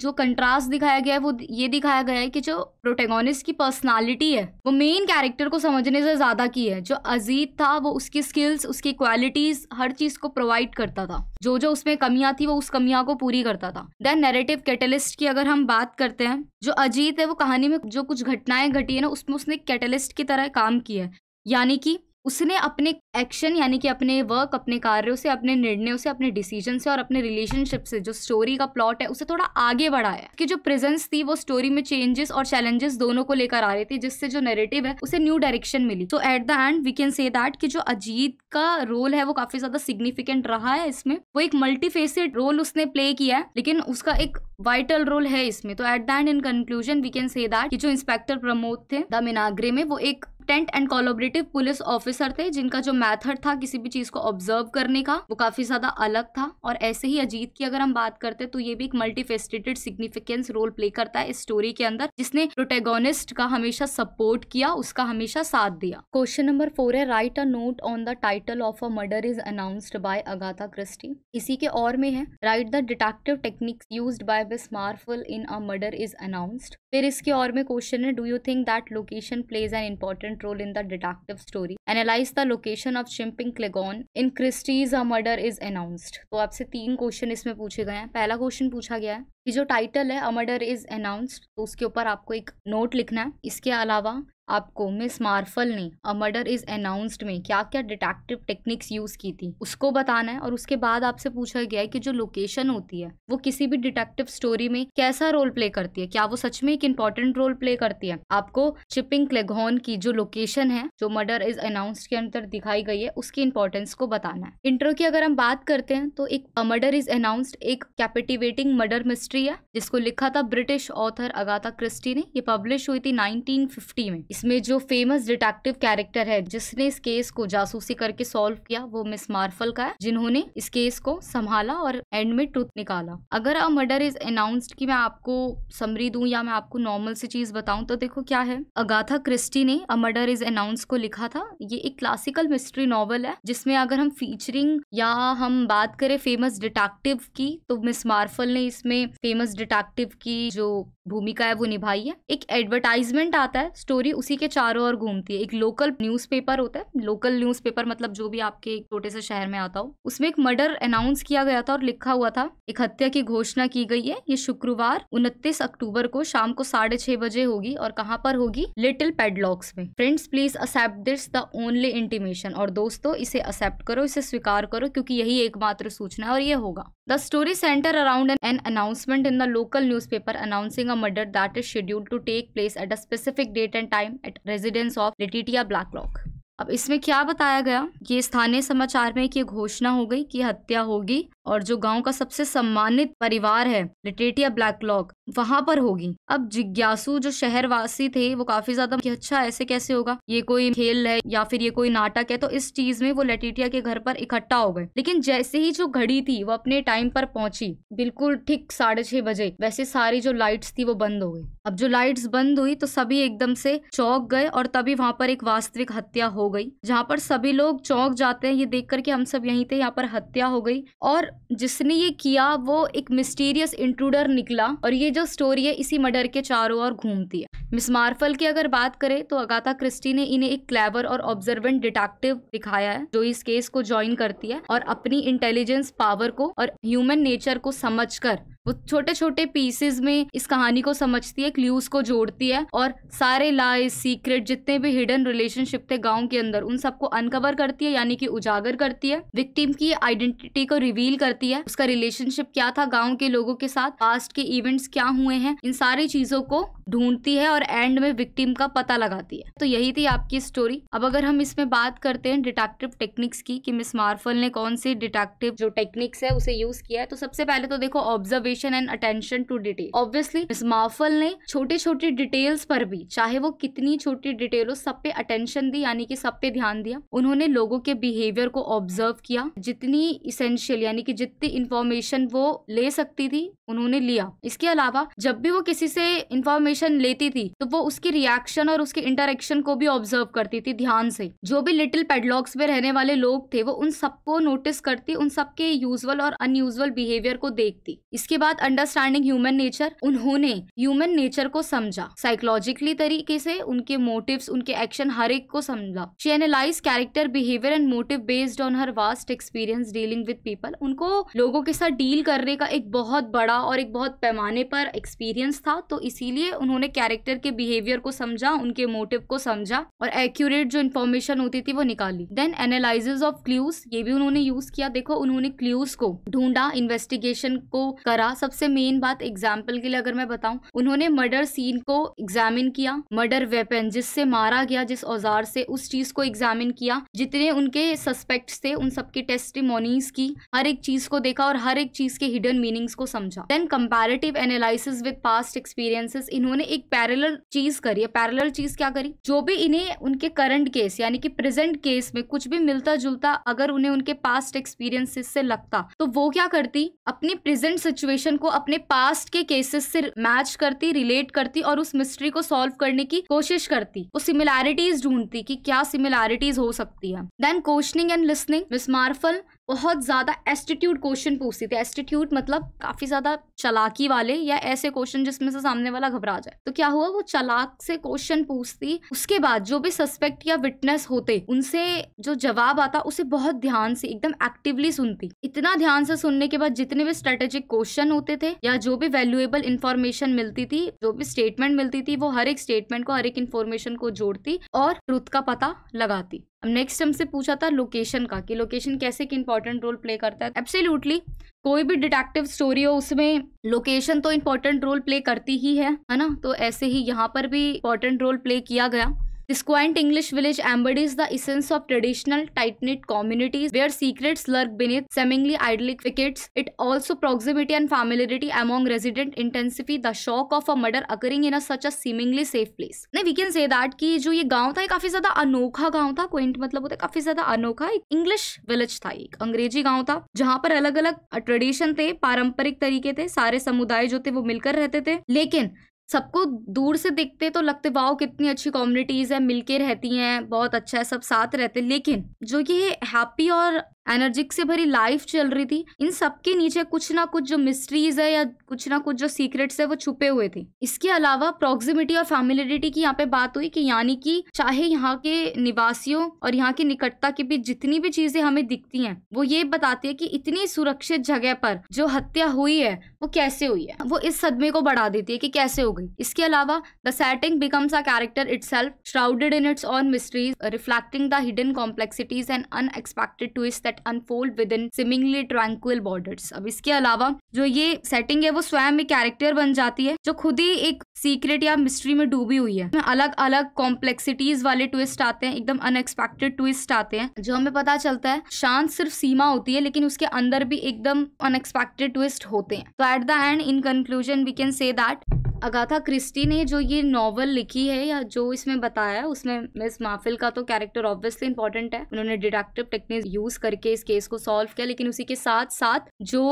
जो कंट्रास्ट दिखाया गया है वो ये दिखाया गया है कि जो प्रोटेगोनिस्ट की पर्सनैलिटी है वो मेन कैरेक्टर को समझने से ज्यादा की है जो अजीत था वो उसकी स्किल्स उसकी क्वालिटीज हर चीज को प्रोवाइड करता था जो जो उसमें कमियां थी वो उस कमियां को पूरी करता था देन नेरेटिव कैटलिस्ट की अगर हम बात करते हैं जो अजीत है वो कहानी में जो कुछ घटनाएं घटी है ना उसमें उसने कैटलिस्ट की तरह काम किया है यानी कि उसने अपने एक्शन यानी कि अपने वर्क अपने कार्यों से अपने निर्णयों से अपने डिसीजन से और अपने रिलेशनशिप से जो स्टोरी का प्लॉट है उसे थोड़ा आगे बढ़ाया कि जो प्रेजेंस थी वो स्टोरी में चेंजेस और चैलेंजेस दोनों को लेकर आ रही थी जिससे जो नेरेटिव है उसे न्यू डायरेक्शन मिली तो at the end we can say that कि जो अजीत का रोल है वो काफी ज्यादा सिग्निफिकेंट रहा है इसमें वो एक मल्टीफेसिड रोल उसने प्ले किया है लेकिन उसका एक वाइटल रोल है इसमें तो at the end in conclusion we can say that कि जो इंस्पेक्टर प्रमोद थे द मिनाग्रे में वो एक competent and collaborative police officer थे जिनका जो मैथड था किसी भी चीज को ऑब्जर्व करने का वो काफी ज्यादा अलग था और ऐसे ही अजीत की अगर हम बात करते तो ये भी एक मल्टीफेस्टेटेड सिग्निफिकेंस रोल प्ले करता है इस स्टोरी के अंदर जिसने प्रोटेगोनिस्ट का हमेशा सपोर्ट किया उसका हमेशा साथ दिया क्वेश्चन नंबर फोर है write a note on the title of a murder is announced by Agatha Christie इसी के और में है write the detective technique use by Miss Marple in a murder is announced फिर इसके और में क्वेश्चन है do you think that location plays an important important role in the detective story. Analyze the location of Chimping Clegon. In Christie's a murder is announced. तो आपसे तीन question इसमें पूछे गए हैं पहला क्वेश्चन पूछा गया है कि जो टाइटल है अ मर्डर इज अनाउंस्ड तो उसके ऊपर आपको एक नोट लिखना है इसके अलावा आपको मिस मार्फल ने अ मर्डर इज अनाउंस्ड में क्या क्या डिटेक्टिव टेक्निक्स यूज की थी उसको बताना है और उसके बाद आपसे पूछा गया है कि जो लोकेशन होती है वो किसी भी डिटेक्टिव स्टोरी में कैसा रोल प्ले करती है क्या वो सच में एक इम्पोर्टेंट रोल प्ले करती है आपको चिपिंग क्लेगोन की जो लोकेशन है जो मर्डर इज अनाउंस्ड के अंदर दिखाई गई है उसकी इम्पोर्टेंस को बताना है इंट्रो की अगर हम बात करते हैं तो एक मर्डर इज अनाउंस्ड एक कैपिटिवेटिंग मर्डर मिस्ट्री है जिसको लिखा था ब्रिटिश ऑथर अगाथा क्रिस्टी ने ये पब्लिश हुई थी नाइनटीन में इसमें जो फेमस डिटेक्टिव कैरेक्टर है जिसने इस केस को जासूसी करके सॉल्व किया वो मिस मार्फल का है जिन्होंने इस केस को संभाला और एंड में ट्रूथ निकाला अगर अ मर्डर इज अनाउंस्ड की मैं आपको समरी दू या मैं आपको नॉर्मल सी चीज बताऊं तो देखो क्या है अगाथा क्रिस्टी ने अ मर्डर इज अनाउंस को लिखा था ये एक क्लासिकल मिस्ट्री नॉवल है जिसमें अगर हम फीचरिंग या हम बात करें फेमस डिटेक्टिव की तो मिस मार्फल ने इसमें फेमस डिटेक्टिव की जो भूमिका है वो निभाई है एक एडवर्टाइजमेंट आता है स्टोरी उसी के चारों ओर घूमती है एक लोकल न्यूज़पेपर होता है लोकल न्यूज़पेपर मतलब जो भी आपके एक छोटे से शहर में आता हो उसमें एक मर्डर अनाउंस किया गया था और लिखा हुआ था एक हत्या की घोषणा की गई है ये शुक्रवार उनतीस अक्टूबर को शाम को साढ़े छह बजे होगी और कहाँ पर होगी लिटिल पेडलॉक्स में friends please accept this the only intimation और दोस्तों इसे एक्सेप्ट करो इसे स्वीकार करो क्योंकि यही एकमात्र सूचना है और ये होगा The story centers around an, an, announcement in the local newspaper announcing a murder that is scheduled to take place at a specific date and time at residence of Letitia Blacklock. अब इसमें क्या बताया गया कि स्थानीय समाचार में एक घोषणा हो गई कि हत्या होगी और जो गांव का सबसे सम्मानित परिवार है लिटेटिया ब्लैकलॉक वहां पर होगी अब जिज्ञासु जो शहरवासी थे वो काफी ज्यादा कि अच्छा ऐसे कैसे होगा ये कोई खेल है या फिर ये कोई नाटक है तो इस चीज में वो लेटिटिया के घर पर इकट्ठा हो गए लेकिन जैसे ही जो घड़ी थी वो अपने टाइम पर पहुंची बिल्कुल ठीक साढ़े छह बजे वैसे सारी जो लाइट्स थी वो बंद हो गई अब जो लाइट्स बंद हुई तो सभी एकदम से चौक गए और तभी वहां पर एक वास्तविक हत्या हो गई जहाँ पर सभी लोग चौक जाते हैं ये देख करके हम सब यहीं थे यहाँ पर हत्या हो गई और जिसने ये किया वो एक मिस्टीरियस इंट्रूडर निकला और ये जो स्टोरी है इसी मर्डर के चारों ओर घूमती है मिस मार्फल की अगर बात करें तो अगाथा क्रिस्टी ने इन्हें एक क्लेवर और ऑब्जर्वेंट डिटेक्टिव दिखाया है जो इस केस को ज्वाइन करती है और अपनी इंटेलिजेंस पावर को और ह्यूमन नेचर को समझ कर वो छोटे छोटे पीसेस में इस कहानी को समझती है क्ल्यूज को जोड़ती है और सारे लाइज सीक्रेट जितने भी हिडन रिलेशनशिप थे गाँव के अंदर उन सबको अनकवर करती है यानी कि उजागर करती है विक्टिम की आइडेंटिटी को रिवील करती है उसका रिलेशनशिप क्या था गाँव के लोगों के साथ पास्ट के इवेंट्स क्या हुए हैं इन सारी चीजों को ढूंढती है और एंड में विक्टिम का पता लगाती है तो यही थी आपकी स्टोरी अब अगर हम इसमें बात करते हैं डिटेक्टिव टेक्निक्स की कि मिस मार्फल ने कौन सी डिटेक्टिव जो टेक्निक्स है उसे यूज किया है तो सबसे पहले तो देखो observation and attention to detail obviously Miss Marple ने छोटी छोटी डिटेल्स पर भी चाहे वो कितनी छोटी डिटेल हो सब पे अटेंशन दी यानी कि सब पे ध्यान दिया उन्होंने लोगों के बिहेवियर को ऑब्जर्व किया जितनी इसेंशियल यानी कि जितनी इन्फॉर्मेशन वो ले सकती थी उन्होंने लिया इसके अलावा जब भी वो किसी से इन्फॉर्मेशन इन्फॉर्मेशन लेती थी तो वो उसकी रिएक्शन और उसके इंटरेक्शन को भी ऑब्जर्व करती थी ध्यान से जो भी लिटिल पेडलॉग्स में रहने वाले लोग थे वो उन सबको नोटिस करती उन सबके यूजल और अनयूजल बिहेवियर को देखती इसके बाद अंडरस्टैंडिंग ह्यूमन नेचर उन्होंने ह्यूमन नेचर को समझा साइकोलॉजिकली तरीके से उनके मोटिव उनके एक्शन हर एक को समझा she analyse character behaviour and motive based on her vast experience dealing with people उनको लोगों के साथ डील करने का एक बहुत बड़ा और एक बहुत पैमाने पर एक्सपीरियंस था तो इसीलिए उन्होंने कैरेक्टर के बिहेवियर को समझा उनके मोटिव को समझा और एक्यूरेट जो इन्फॉर्मेशन होती थी वो निकाली देन एनालिसिस ऑफ क्लूज ये भी उन्होंने यूज किया देखो उन्होंने क्लूज को ढूंढा इन्वेस्टिगेशन को करा सबसे मेन बात एग्जाम्पल के लिए अगर मैं बताऊं उन्होंने मर्डर सीन को एग्जामिन किया मर्डर वेपन जिससे मारा गया जिस औजार से उस चीज को एग्जामिन किया जितने उनके सस्पेक्ट थे उन सबके टेस्टिमोनीज की हर एक चीज को देखा और हर एक चीज के हिडन मीनिंग्स को समझा then comparative analysis with past experiences इन्होंने इन्होंने एक पैरेलल चीज करी है पैरेलल चीज क्या करी जो भी इन्हें उनके करंट केस यानी कि प्रेजेंट केस में कुछ भी मिलता जुलता अगर उन्हें उनके पास्ट एक्सपीरियंसेस से लगता तो वो क्या करती अपनी प्रेजेंट सिचुएशन को अपने पास्ट के केसेस से मैच करती रिलेट करती और उस मिस्ट्री को सॉल्व करने की कोशिश करती वो सिमिलैरिटीज ढूंढती कि क्या सिमिलैरिटीज हो सकती है then questioning and listening Miss Marple बहुत ज़्यादा एस्टिट्यूड क्वेश्चन पूछती थी एस्टीट्यूड मतलब काफ़ी ज़्यादा चलाकी वाले या ऐसे क्वेश्चन जिसमें से सामने वाला घबरा जाए तो क्या हुआ वो चलाक से क्वेश्चन पूछती उसके बाद जो भी सस्पेक्ट या विटनेस होते उनसे जो जवाब आता उसे बहुत ध्यान से एकदम एक्टिवली सुनती इतना ध्यान से सुनने के बाद जितने भी स्ट्रेटेजिक क्वेश्चन होते थे या जो भी वैल्यूएबल इन्फॉर्मेशन मिलती थी जो भी स्टेटमेंट मिलती थी वो हर एक स्टेटमेंट को हर एक इन्फॉर्मेशन को जोड़ती और ट्रुथ का पता लगाती अब नेक्स्ट हमसे पूछा था लोकेशन का कि लोकेशन कैसे एक इंपॉर्टेंट रोल प्ले करता है एब्सोल्युटली कोई भी डिटेक्टिव स्टोरी हो उसमें लोकेशन तो इंपॉर्टेंट रोल प्ले करती ही है है ना तो ऐसे ही यहाँ पर भी इंपॉर्टेंट रोल प्ले किया गया This quaint English village embodies the essence of traditional tight-knit communities where secrets lurk beneath seemingly idyllic thickets. It also proximity and familiarity among resident intensify the shock of a murder occurring in a such a seemingly safe place. Now we can say that कि जो ये गांव था ये काफी ज्यादा अनोखा गांव था क्विंट मतलब होता है काफी ज्यादा अनोखा एक इंग्लिश विलेज था एक अंग्रेजी गांव था जहां पर अलग अलग ट्रेडिशन थे पारंपरिक तरीके थे सारे समुदाय जो थे वो मिलकर रहते थे लेकिन सबको दूर से देखते तो लगते वाओ कितनी अच्छी कम्युनिटीज़ है मिलके रहती हैं बहुत अच्छा है सब साथ रहते लेकिन जो ये हैप्पी और एनर्जिक से भरी लाइफ चल रही थी इन सबके नीचे कुछ ना कुछ जो मिस्ट्रीज है या कुछ ना कुछ जो सीक्रेट्स है वो छुपे हुए थे इसके अलावा प्रोक्सिमिटी और फैमिलिटी की यहाँ पे बात हुई कि यानी कि चाहे यहाँ के निवासियों और यहाँ की निकटता के बीच जितनी भी चीजें हमें दिखती हैं वो ये बताती है कि इतनी सुरक्षित जगह पर जो हत्या हुई है वो कैसे हुई है वो इस सदमे को बढ़ा देती है कि कैसे हो गई इसके अलावा the setting becomes a character itself shrouded in its own mysteries reflecting the hidden complexities and unexpected twists unfold within seemingly tranquil borders. अब इसके अलावा जो ये सेटिंग है वो स्वयं एक कैरेक्टर बन जाती है जो खुद ही एक सीक्रेट या मिस्ट्री में डूबी हुई है अलग अलग कॉम्प्लेक्सिटीज वाले ट्विस्ट आते हैं एकदम अनएक्सपेक्टेड ट्विस्ट आते हैं जो हमें पता चलता है शांत सिर्फ सीमा होती है लेकिन उसके अंदर भी एकदम अनएक्सपेक्टेड ट्विस्ट होते हैं तो at the end in conclusion we can say that Agatha Christie ने जो ये नॉवल लिखी है या जो इसमें बताया है उसमें मिस माफिल का तो कैरेक्टर ऑब्वियसली इंपॉर्टेंट है उन्होंने डिडक्टिव टेक्निक यूज करके इस केस को सॉल्व किया लेकिन उसी के साथ साथ जो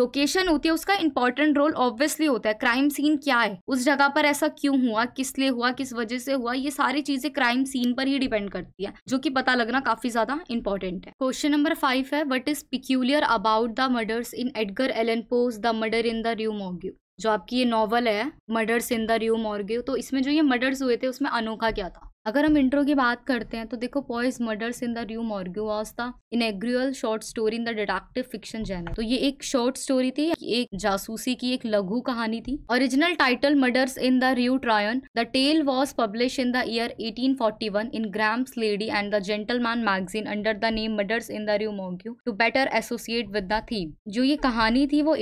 लोकेशन होती है उसका इंपॉर्टेंट रोल ऑब्वियसली होता है क्राइम सीन क्या है उस जगह पर ऐसा क्यों हुआ किस लिए हुआ किस वजह से हुआ ये सारी चीजें क्राइम सीन पर ही डिपेंड करती है जो की पता लगना काफी ज्यादा इंपॉर्टेंट है क्वेश्चन नंबर फाइव है what is peculiar about the murders in Edgar Allan Poe's the murder in the Rue Morgue जो आपकी ये नॉवल है मर्डर्स इन द रियो मॉर्गे तो इसमें जो ये मर्डर्स हुए थे उसमें अनोखा क्या था अगर हम इंट्रो की बात करते हैं तो देखो poise murders in the Rue Morgue was in a real short story in the deductive fiction genre तो ये एक शॉर्ट स्टोरी थी एक जासूसी की एक लघु कहानी थी original title murders in the Rue Trianon the tale was publish in the year 1841 in Graham's lady and the gentleman magazine under the name murders in the Rue Morgue to better associate with the theme जो ये कहानी थी वो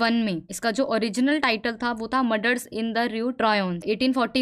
one में इसका जो original title था वो था murders in the Rue ट्रायन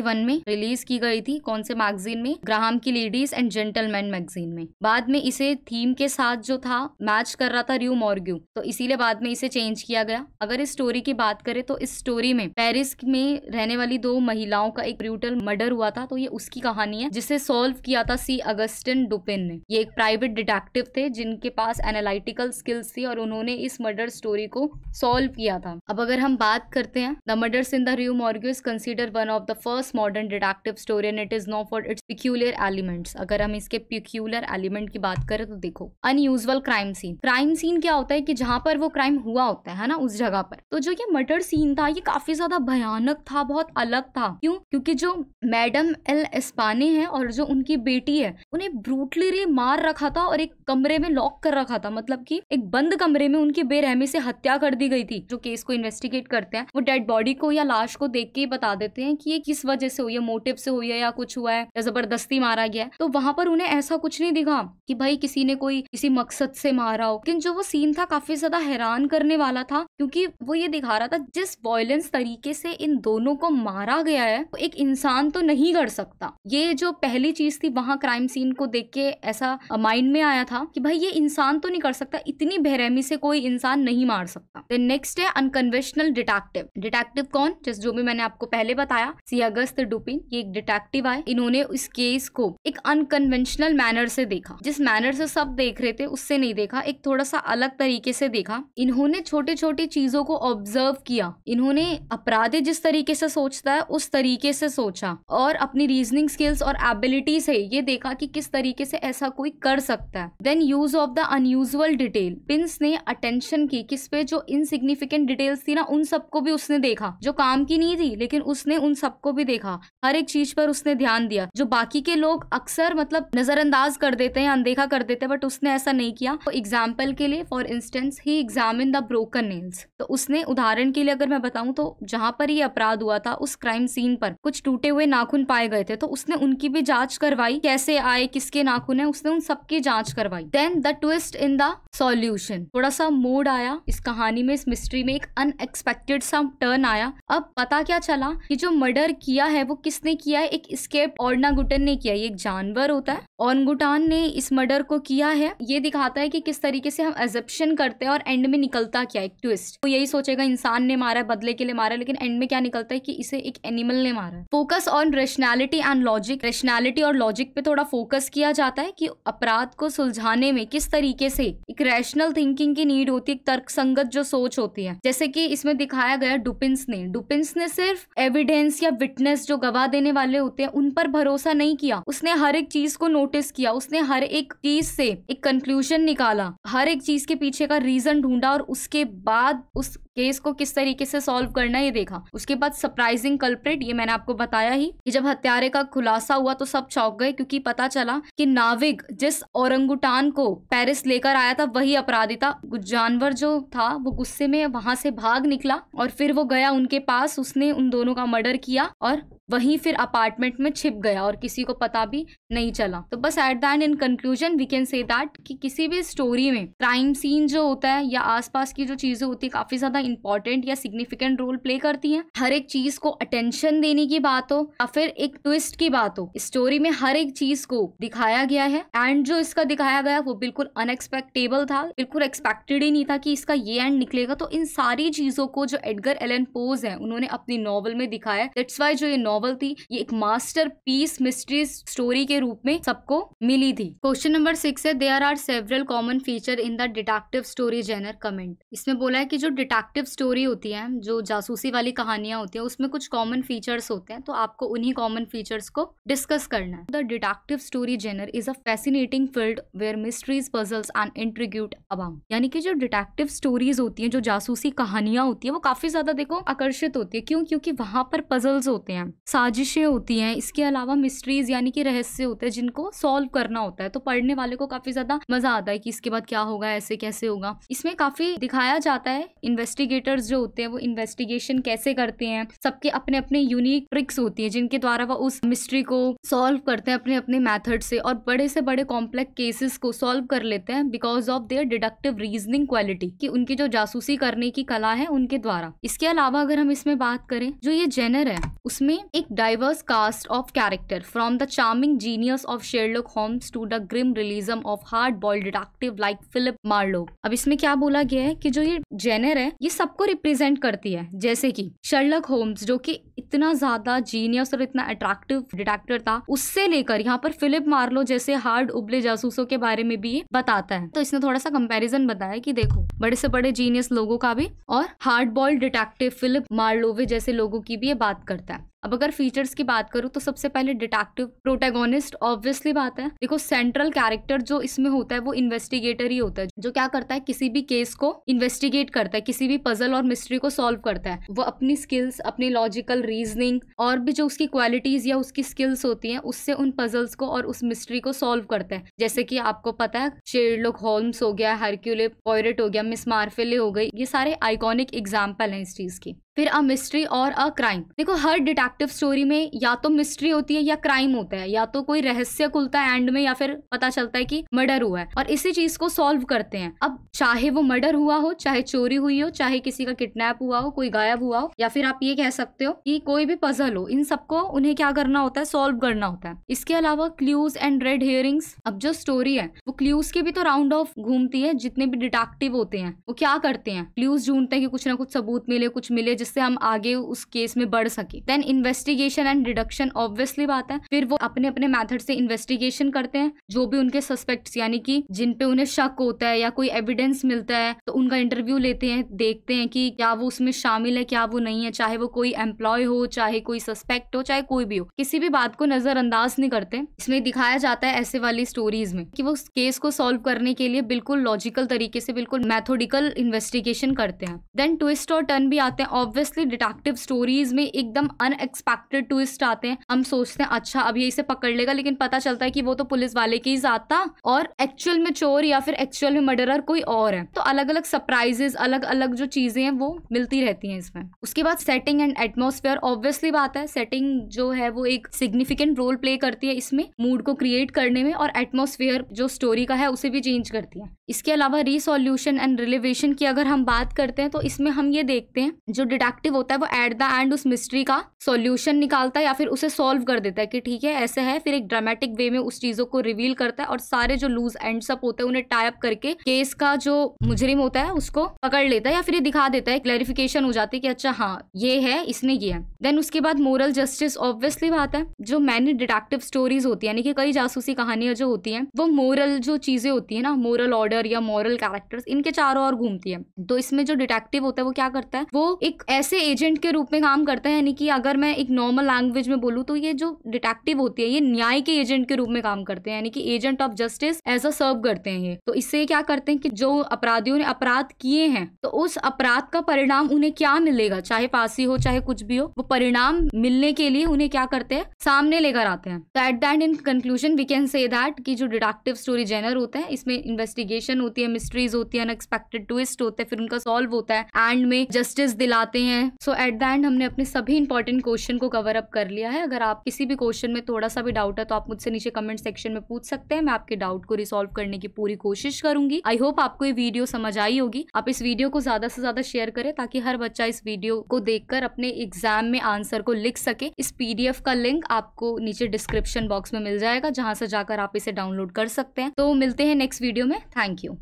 one में रिलीज की गई थी कौन से मैगजीन में ग्राहम की लेडीज एंड जेंटलमैन मैगजीन में बाद में इसे थीम के साथ जो था मैच कर रहा था र्यू मॉर्ग्यू तो इसीलिए बाद में इसे चेंज किया गया अगर इस स्टोरी की बात करें तो इस स्टोरी में पेरिस में रहने वाली दो महिलाओं का एक ब्रूटल मर्डर हुआ था तो ये उसकी कहानी है जिसे सॉल्व किया था सी अगस्टिन डुपिन ने ये एक प्राइवेट डिटेक्टिव थे जिनके पास एनालिटिकल स्किल्स थी और उन्होंने इस मर्डर स्टोरी को सॉल्व किया था अब अगर हम बात करते हैं the murders in the Rue Morgue is consider one of the first modern detective story and it is known for its peculiar elements अगर हम इसके पिक्यूलर एलिमेंट की बात करें तो देखो unusual crime scene crime scene क्या होता है कि जहाँ पर वो क्राइम हुआ होता है ना उस जगह पर तो जो ये मर्डर सीन था ये काफी ज्यादा भयानक था बहुत अलग था क्यों क्योंकि जो मैडम एल एस्पाने हैं और जो उनकी बेटी है उन्हें ब्रूटली मार रखा था और एक कमरे में लॉक कर रखा था मतलब कि एक बंद कमरे में उनकी बेरहमी से हत्या कर दी गई थी जो केस को इन्वेस्टिगेट करते हैं वो डेड बॉडी को या लाश को देख के ही बता देते हैं कि ये किस वजह से हुई है मोटिव से हुई है या कुछ हुआ हुआ है या जबरदस्ती मारा गया तो वहां पर उन्हें ऐसा कुछ नहीं दिखा कि भाई किसी ने कोई किसी मकसद से मारा हो लेकिन जो वो सीन था काफी ज्यादा हैरान करने वाला था क्योंकि वो ये दिखा रहा था जिस वॉयलेंस तरीके से इन दोनों को मारा गया है वो एक इंसान तो नहीं कर सकता ये जो पहली चीज थी वहां क्राइम सीन को देख के ऐसा माइंड में आया था कि भाई ये इंसान तो नहीं कर सकता इतनी बेरहमी से कोई इंसान नहीं मार सकता देन नेक्स्ट है अनकन्वेंशनल डिटेक्टिव डिटेक्टिव कौन जिस जो भी मैंने आपको पहले बताया सी अगस्त डुपिन ये एक डिटेक्टिव आए इन्होंने इस केस को एक अनकन्वेंशनल मैनर से देखा जिस मैनर से सब देख रहे थे उससे नहीं देखा एक थोड़ा सा अलग तरीके से देखा इन्होंने छोटे छोटे चीजों को ऑब्जर्व किया इन्होंने अपराधी जिस तरीके से सोचता है उस तरीके से सोचा और अपनी रीजनिंग स्किल्स और एबिलिटी से ये देखा कि किस तरीके से ऐसा कोई कर सकता है then use of the unusual detail पिंस ने अटेंशन की किस पे जो इनसिग्निफिकेंट डिटेल्स थी ना उन सबको भी उसने देखा जो काम की नहीं थी लेकिन उसने उन सबको भी देखा हर एक चीज पर उसने ध्यान ध्यान दिया जो बाकी के लोग अक्सर मतलब नजरअंदाज कर देते हैं अनदेखा कर देते हैं बट उसने ऐसा नहीं किया तो एग्जाम्पल के लिए for instance he examine the broken nails तो उसने उदाहरण के लिए अगर मैं बताऊं तो जहाँ पर ये अपराध हुआ था उस क्राइम सीन पर कुछ टूटे हुए नाखून पाए गए थे तो उसने उनकी भी जांच करवाई कैसे आए किसके नाखून है उसने उन सबकी जांच करवाई then the twist in the solution थोड़ा सा मूड आया इस कहानी में इस मिस्ट्री में एक अनएक्सपेक्टेड सा टर्न आया अब पता क्या चला कि जो मर्डर किया है वो किसने किया है एक स्केप ऑर्नागुटन ने किया ये एक जानवर होता है ऑनगुटान ने इस मर्डर को किया है ये दिखाता है कि किस तरीके से हम एजप्शन करते हैं और एंड में निकलता क्या एक ट्विस्ट वो तो यही सोचेगा इंसान ने मारा बदले के लिए मारा लेकिन एंड में क्या निकलता है कि इसे एक एनिमल ने मारा focus on rationality and logic rationality और लॉजिक पे थोड़ा फोकस किया जाता है कि अपराध को सुलझाने में किस तरीके से एक रैशनल थिंकिंग की नीड होती है तर्क संगत जो सोच होती है जैसे कि इसमें दिखाया गया डुपिंस ने डुपिन ने सिर्फ एविडेंस या विटनेस जो गवाह देने वाले होते हैं उन पर पर भरोसा नहीं किया उसने हर एक चीज को नोटिस किया उसने हर एक चीज से एक कंक्लूजन निकाला हर एक चीज के पीछे का रीजन ढूंढा और उसके बाद उस केस को किस तरीके से सॉल्व करना ये देखा उसके बाद सरप्राइजिंग कल्प्रेट ये मैंने आपको बताया ही कि जब हत्यारे का खुलासा हुआ तो सब चौंक गए क्योंकि पता चला कि नाविक जिस औरंगुटान को पेरिस लेकर आया था वही अपराधी था जानवर जो था वो गुस्से में वहां से भाग निकला और फिर वो गया उनके पास उसने उन दोनों का मर्डर किया और वहीं फिर अपार्टमेंट में छिप गया और किसी को पता भी नहीं चला तो बस at the end in conclusion we can say that कि किसी भी स्टोरी में क्राइम सीन जो होता है या आसपास की जो चीजें होती है काफी ज्यादा इंपॉर्टेंट या सिग्निफिकेंट रोल प्ले करती हैं हर एक चीज को अटेंशन देने की बात हो या फिर एक ट्विस्ट की बात हो स्टोरी में हर एक चीज को दिखाया गया है एंड जो इसका दिखाया गया वो बिल्कुल अनएक्सपेक्टेबल था बिल्कुल एक्सपेक्टेड ही नहीं था कि इसका ये एंड निकलेगा तो इन सारी चीजों को जो एडगर एलन पोज है उन्होंने अपनी नॉवल में दिखाया दैट्स वाई जो ये नॉवल नॉवल थी ये एक मास्टर पीस मिस्ट्री स्टोरी के रूप में सबको मिली थी क्वेश्चन नंबर सिक्स है there are several common feature in the detective story genre comment इसमें बोला है कि जो डिटेक्टिव स्टोरी होती है जो जासूसी वाली कहानियां होती है उसमें कुछ कॉमन फीचर्स होते हैं तो आपको उन्हीं कॉमन फीचर्स को डिस्कस करना है the detective story genre is a fascinating field where mysteries puzzles and intrigue about यानी कि जो डिटेक्टिव स्टोरीज होती है जो जासूसी कहानियां होती है वो काफी ज्यादा देखो आकर्षित होती है क्यों क्योंकि वहां पर पजल्स होते हैं साजिशें होती हैं इसके अलावा मिस्ट्रीज यानी कि रहस्य होते हैं जिनको सॉल्व करना होता है तो पढ़ने वाले को काफी ज्यादा मजा आता है कि इसके बाद क्या होगा ऐसे कैसे होगा इसमें काफी दिखाया जाता है इन्वेस्टिगेटर्स जो होते हैं वो इन्वेस्टिगेशन कैसे करते हैं सबके अपने अपने यूनिक ट्रिक्स होती है जिनके द्वारा वह उस मिस्ट्री को सॉल्व करते हैं अपने अपने मैथड से और बड़े से बड़े कॉम्प्लेक्स केसेस को सॉल्व कर लेते हैं because of their deductive reasoning quality की उनकी जो जासूसी करने की कला है उनके द्वारा इसके अलावा अगर हम इसमें बात करें जो ये जेनर है उसमें एक diverse cast of character from the charming genius of Sherlock Holmes to the grim realism of hard boiled detective like Philip Marlowe अब इसमें क्या बोला गया है कि जो ये जेनर है ये सबको रिप्रेजेंट करती है जैसे कि शर्लक होम्स जो कि इतना ज्यादा जीनियस और इतना अट्रैक्टिव डिटेक्टर था उससे लेकर यहाँ पर फिलिप मार्लो जैसे हार्ड उबले जासूसों के बारे में भी ये बताता है तो इसने थोड़ा सा कंपेरिजन बताया कि देखो बड़े से बड़े जीनियस लोगों का भी और hard boiled detective Philip Marlowe जैसे लोगों की भी ये बात करता है अब अगर फीचर्स की बात करूँ तो सबसे पहले डिटेक्टिव प्रोटेगोनिस्ट ऑब्वियसली बात है देखो सेंट्रल कैरेक्टर जो इसमें होता है वो इन्वेस्टिगेटर ही होता है जो क्या करता है किसी भी केस को इन्वेस्टिगेट करता है किसी भी पजल और मिस्ट्री को सॉल्व करता है वो अपनी स्किल्स अपनी लॉजिकल रीजनिंग और भी जो उसकी क्वालिटीज या उसकी स्किल्स होती है उससे उन पजल्स को और उस मिस्ट्री को सॉल्व करता है जैसे कि आपको पता है शेरलोक होम्स हो गया हरक्यूले पॉयरेट हो गया मिस मार्फिले हो गई ये सारे आइकॉनिक एग्जाम्पल है इस चीज की फिर अ मिस्ट्री और अ क्राइम देखो हर डिटेक्टिव स्टोरी में या तो मिस्ट्री होती है या क्राइम होता है या तो कोई रहस्य खुलता है एंड में या फिर पता चलता है कि मर्डर हुआ है और इसी चीज को सॉल्व करते हैं अब चाहे वो मर्डर हुआ हो चाहे चोरी हुई हो चाहे किसी का किडनैप हुआ हो कोई गायब हुआ हो या फिर आप ये कह सकते हो कि कोई भी पजल हो इन सबको उन्हें क्या करना होता है सॉल्व करना होता है इसके अलावा क्लूज एंड रेड हेयरिंग्स अब जो स्टोरी है वो क्ल्यूज के भी तो राउंड ऑफ घूमती है जितने भी डिटेक्टिव होते हैं वो क्या करते हैं क्ल्यूज ढूंढते हैं कि कुछ ना कुछ सबूत मिले कुछ मिले जिससे हम आगे उस केस में बढ़ सके then investigation and deduction obviously बात है फिर वो अपने अपने मैथड से इन्वेस्टिगेशन करते हैं जो भी उनके सस्पेक्ट यानी कि जिन पे उन्हें शक होता है या कोई एविडेंस मिलता है तो उनका इंटरव्यू लेते हैं देखते हैं कि क्या वो उसमें शामिल है क्या वो नहीं है चाहे वो कोई एम्प्लॉय हो चाहे कोई सस्पेक्ट हो चाहे कोई भी हो किसी भी बात को नजरअंदाज नहीं करते इसमें दिखाया जाता है ऐसे वाली स्टोरीज में कि वो उस केस को सॉल्व करने के लिए बिल्कुल लॉजिकल तरीके से बिल्कुल मैथोडिकल इन्वेस्टिगेशन करते हैं देन ट्विस्ट और टर्न भी आते हैं ऑब्वियसली डिटेक्टिव स्टोरीज में एकदम अनएक्सपेक्टेड ट्विस्ट आते हैं हम सोचते हैं अच्छा अब ये इसे पकड़ लेगा लेकिन पता चलता है कि वो तो पुलिस वाले के ही साथ था और एक्चुअल में चोर या फिर एक्चुअल में मर्डरर कोई और है तो अलग अलग सरप्राइजेस अलग अलग जो चीजें हैं वो मिलती रहती हैं इसमें उसके बाद सेटिंग एंड एटमोसफेयर ऑब्वियसली बात है सेटिंग जो है वो एक सिग्निफिकेंट रोल प्ले करती है इसमें मूड को क्रिएट करने में और एटमोसफेयर जो स्टोरी का है उसे भी चेंज करती है इसके अलावा रिसोल्यूशन एंड रिलेवेशन की अगर हम बात करते हैं तो इसमें हम ये देखते हैं जो डिटेक्ट डिडक्टिव होता है वो एट द एंड उस मिस्ट्री का सॉल्यूशन निकालता है या फिर उसे सॉल्व कर देता है कि ठीक है ऐसे है फिर एक ड्रामेटिक वे में उस चीज़ों को रिवील करता है और सारे जो लूज एंड सब होते हैं उन्हें टाइप करके केस का जो मुजरिम होता है उसको पकड़ लेता है या फिर ये दिखा देता है क्लैरिफिकेशन हो जाती है कि अच्छा हाँ ये है इसने ये है देन उसके बाद मोरल जस्टिस ऑब्वियसली बात है जो मैनी डिडक्टिव स्टोरीज होती है यानी कि कई जासूसी कहानियां जो होती हैं वो मोरल जो चीजें होती है ना मोरल ऑर्डर या मोरल कैरेक्टर्स इनके चारों ओर घूमती है तो इसमें जो डिटेक्टिव होता है वो क्या करता है वो एक ऐसे एजेंट के रूप में काम करता है यानी कि अगर मैं एक नॉर्मल लैंग्वेज में बोलूँ तो ये जो डिटेक्टिव होती है ये न्याय के एजेंट के रूप में काम करते हैं यानी कि agent of justice as a serve करते हैं ये तो इससे क्या करते हैं कि जो अपराधियों ने अपराध किए हैं तो उस अपराध का परिणाम उन्हें क्या मिलेगा चाहे फांसी हो चाहे कुछ भी हो वो परिणाम मिलने के लिए उन्हें क्या करते हैं सामने लेकर आते हैं तो at the end in conclusion we can say that कि जो डिडक्टिव स्टोरी जेनर होते हैं इसमें इन्वेस्टिगेशन होती है मिस्ट्रीज होती है अनएक्सपेक्टेड ट्विस्ट होते हैं फिर उनका सॉल्व होता है एंड में जस्टिस दिलाते आते हैं सो एट द एंड हमने अपने सभी इंपॉर्टेंट क्वेश्चन को कवर अप कर लिया है अगर आप किसी भी क्वेश्चन में थोड़ा सा भी डाउट है तो आप मुझसे नीचे कमेंट सेक्शन में पूछ सकते हैं मैं आपके डाउट को रिसोल्व करने की पूरी कोशिश करूंगी आई होप आपको ये वीडियो समझ आई होगी आप इस वीडियो को ज्यादा से ज्यादा शेयर करें ताकि हर बच्चा इस वीडियो को देखकर अपने एग्जाम में आंसर को लिख सके इस पीडीएफ का लिंक आपको नीचे डिस्क्रिप्शन बॉक्स में मिल जाएगा जहां से जाकर आप इसे डाउनलोड कर सकते हैं तो मिलते हैं नेक्स्ट वीडियो में थैंक यू